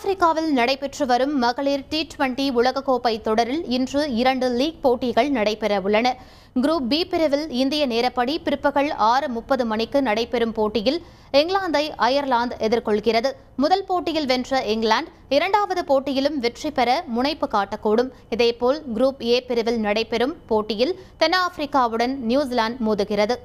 தென்னாப்பிரிக்காவில் நடைபெற்று வரும் மகளிர் டி டுவெண்டி உலகக்கோப்பை தொடரில் இன்று இரண்டு லீக் போட்டிகள் நடைபெற உள்ளன குரூப் பி பிரிவில் இந்திய நேரப்படி பிற்பகல் ஆறு முப்பது மணிக்கு நடைபெறும் போட்டியில் இங்கிலாந்தை அயர்லாந்து எதிர்கொள்கிறது முதல் போட்டியில் வென்ற இங்கிலாந்து இரண்டாவது போட்டியிலும் வெற்றி பெற முனைப்பு காட்டக்கூடும் இதேபோல் குரூப் ஏ பிரிவில் நடைபெறும் போட்டியில் தென்னாப்பிரிக்காவுடன் நியூசிலாந்து மோதுகிறது